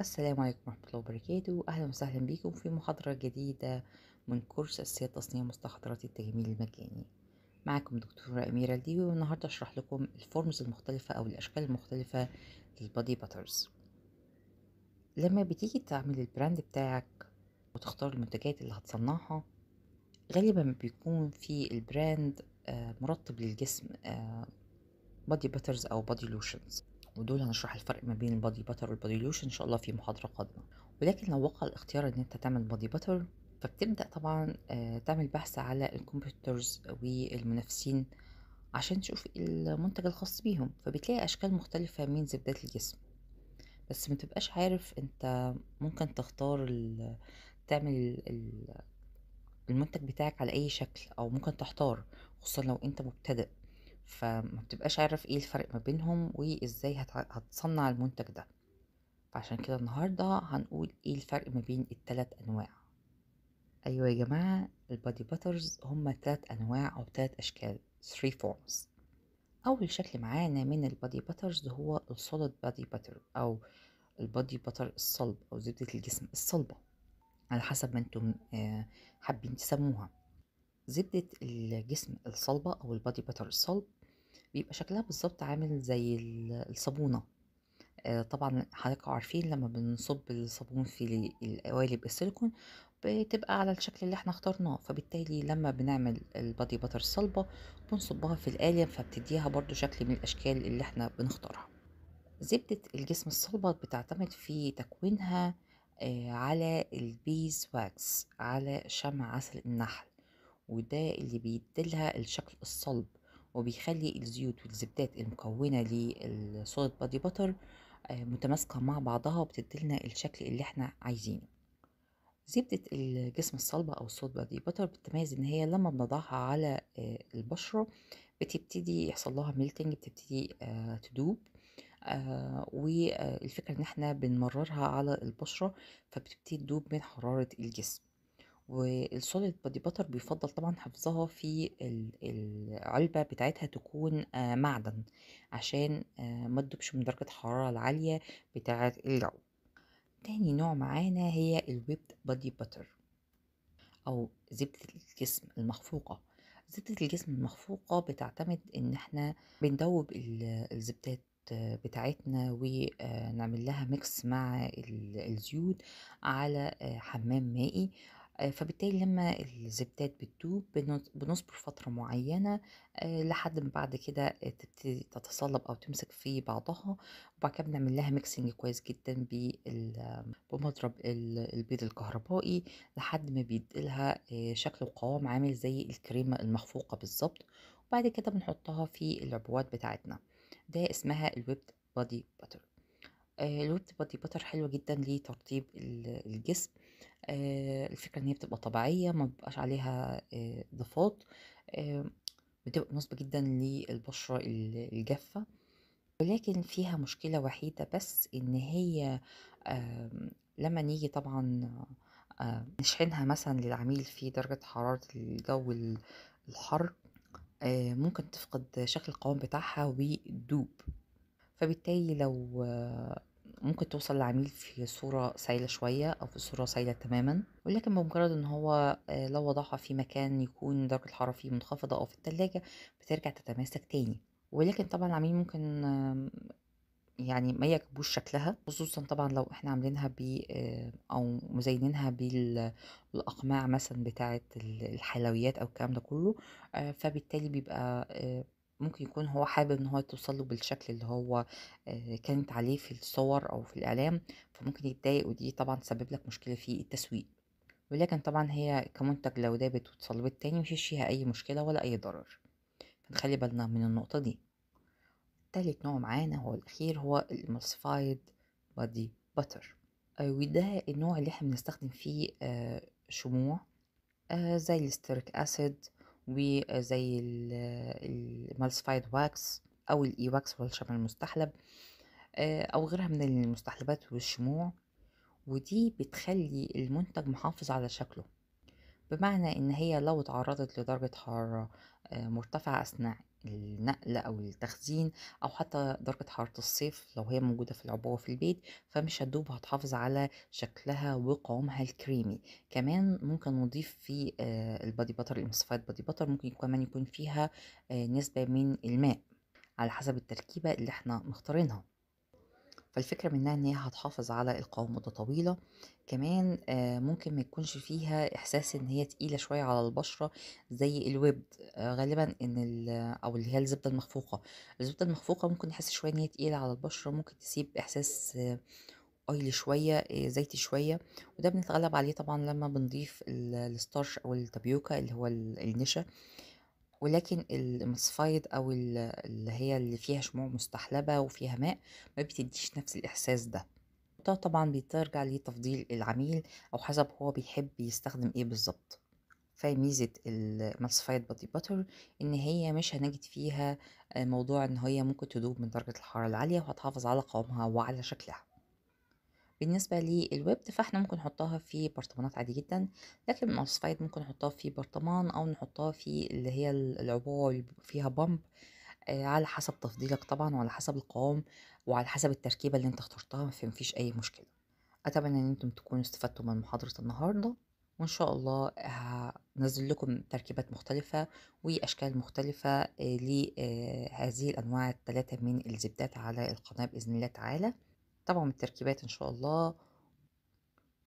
السلام عليكم ورحمة الله وبركاته أهلا وسهلا بكم في محاضرة جديدة من كورس أساسيات تصنيع مستحضرات التجميل المجاني معكم دكتورة أميرة الديوي والنهاردة أشرح لكم الفورمز المختلفة أو الأشكال المختلفة للبادي باترز لما بتيجي تعمل البراند بتاعك وتختار المنتجات اللي هتصنعها غالبا بيكون في البراند آه، مرطب للجسم بادي آه، باترز أو بادي لوشنز ودول هنشرح الفرق ما بين البادي باتر والبادي لوشن ان شاء الله في محاضره قادمه ولكن لو وقع الاختيار ان انت تعمل بادي باتر فبتبدا طبعا آه، تعمل بحث على الكمبيوترز والمنافسين عشان تشوف المنتج الخاص بيهم فبتلاقي اشكال مختلفه من زبدات الجسم بس ما تبقاش عارف انت ممكن تختار تعمل المنتج بتاعك على اي شكل او ممكن تحتار خصوصا لو انت مبتدئ فما بتبقاش عارف ايه الفرق ما بينهم وازاي هتصنع المنتج ده فعشان كده النهاردة هنقول ايه الفرق ما بين التلات انواع ايوه يا جماعة البادي باترز هما تلات انواع او تلات اشكال 3 forms اول شكل معانا من البادي باترز هو السوليد بادي باتر او البادي باتر الصلب او زبدة الجسم الصلبة على حسب ما انتم آه، حابين تسموها زبدة الجسم الصلبة او البادي باتر الصلب بيبقى شكلها بالظبط عامل زي الصابونة آه طبعا حضرتك عارفين لما بنصب الصابون في القوالب السيليكون بتبقى على الشكل اللي احنا اخترناه فبالتالي لما بنعمل البادي باتر الصلبة بنصبها في القالب فبتديها برضو شكل من الأشكال اللي احنا بنختارها زبدة الجسم الصلبة بتعتمد في تكوينها آه، على البيز واكس على شمع عسل النحل وده اللي بيديلها الشكل الصلب وبيخلي الزيوت والزبدات المكونة للصوص بادي بتر آه، متماسكة مع بعضها وبتديلنا الشكل اللي احنا عايزينه زبدة الجسم الصلبة أو الصوت بادي بتر بتتميز إن هي لما بنضعها على آه، البشرة بتبتدي يحصل لها ميلتنج بتبتدي آه، تدوب والفكرة ان احنا بنمررها على البشرة فبتبتدي تدوب من حرارة الجسم والسوليد بادي باتر بيفضل طبعا حفظها في العلبة بتاعتها تكون آه، معدن عشان آه، ما تدوبش من درجة الحرارة العالية بتاعة الجو تاني نوع معانا هي الويبت بادي باتر أو زبدة الجسم المخفوقة زبدة الجسم المخفوقة بتعتمد إن احنا بندوب الزبدات آه، بتاعتنا ونعمل لها ميكس مع الزيوت على حمام مائي آه، فبالتالي لما الزبدات بتدوب بنصبر فترة معينة آه، لحد ما بعد كده آه، تبتدي تتصلب أو تمسك في بعضها وبعد كده بنعمل لها ميكسنج كويس جدا بمضرب البيض الكهربائي لحد ما بيديلها شكل وقوام عامل زي الكريمة المخفوقة بالظبط وبعد كده بنحطها في العبوات بتاعتنا ده اسمها الويبت بادي باتر الويبت بادي باتر حلوة جدا لترطيب الجسم آه، الفكرة ان هي بتبقى طبيعية ما بيبقاش عليها آه، ضفات آه، بتبقى مناسبة جدا للبشرة الجافة ولكن فيها مشكلة وحيدة بس ان هي لما نيجي طبعا نشحنها مثلا للعميل في درجة حرارة الجو الحر ممكن تفقد شكل القوام بتاعها وتدوب فبالتالي لو ممكن توصل للعميل في صورة سايلة شوية أو في صورة سايلة تماما ولكن بمجرد ان هو آه، لو وضعها في مكان يكون درجة الحرارة فيه منخفضة أو في التلاجة بترجع تتماسك تاني ولكن طبعا العميل ممكن يعني ما يعجبوش شكلها خصوصا طبعا لو احنا عاملينها ب آه، او مزينينها بالاقماع مثلا بتاعه الحلويات او الكلام ده كله آه، فبالتالي بيبقى ممكن يكون هو حابب ان هو توصله بالشكل اللي هو كانت عليه في الصور او في الاعلام فممكن يتضايق ودي طبعا تسبب لك مشكله في التسويق ولكن طبعا هي كمنتج لو دابت وتصلبت تاني مفيش فيها اي مشكله ولا اي ضرر فنخلي بالنا من النقطه دي تالت نوع معانا هو الاخير هو المصفايد بادي باتر وده النوع اللي احنا بنستخدم فيه شموع زي الستيريك اسيد وزي المالسفايد واكس او الاي واكس والشمع المستحلب آه، او غيرها من المستحلبات والشموع ودي بتخلي المنتج محافظ على شكله بمعنى ان هي لو اتعرضت لدرجة حرارة آه، مرتفعة اثناء النقل او التخزين او حتى درجة حرارة الصيف لو هي موجودة في العبوة في البيت فمش هتدوب هتحافظ على شكلها وقوامها الكريمي كمان ممكن نضيف في آه، البادي باتر المصفات بادي باتر ممكن كمان يكون فيها آه، نسبة من الماء على حسب التركيبة اللي احنا مختارينها فالفكرة منها ان هي هتحافظ على القوام مدة طويلة كمان آه، ممكن ما يكونش فيها احساس ان هي تقيلة شوية على البشرة زي الويب آه، غالبا ان ال او اللي هي الزبدة المخفوقة الزبدة المخفوقة ممكن نحس شوية ان هي تقيلة على البشرة ممكن تسيب احساس اويلي آه، شويه زيتي شويه وده بنتغلب عليه طبعا لما بنضيف الستارش او التابيوكا اللي هو النشا ولكن المصفايد او اللي هي اللي فيها شموع مستحلبه وفيها ماء ما بتديش نفس الاحساس ده ده طبعا بيترجع لتفضيل العميل او حسب هو بيحب يستخدم ايه بالظبط فميزة المصفايد بودي باتر ان هي مش هنجد فيها آه، موضوع ان هي ممكن تدوب من درجة الحرارة العالية وهتحافظ على قوامها وعلى شكلها بالنسبة للويب فاحنا ممكن نحطها في برطمانات عادي جدا لكن الموسفايد ممكن نحطها في برطمان أو نحطها في اللي هي العبوة اللي فيها بامب آه، على حسب تفضيلك طبعا وعلى حسب القوام وعلى حسب التركيبة اللي انت اخترتها فمفيش أي مشكلة أتمنى إن انتم تكونوا استفدتوا من محاضرة النهاردة وإن شاء الله هنزل لكم تركيبات مختلفة وأشكال مختلفة آه، لهذه آه، الأنواع الثلاثة من الزبدات على القناة بإذن الله تعالى طبعا التركيبات ان شاء الله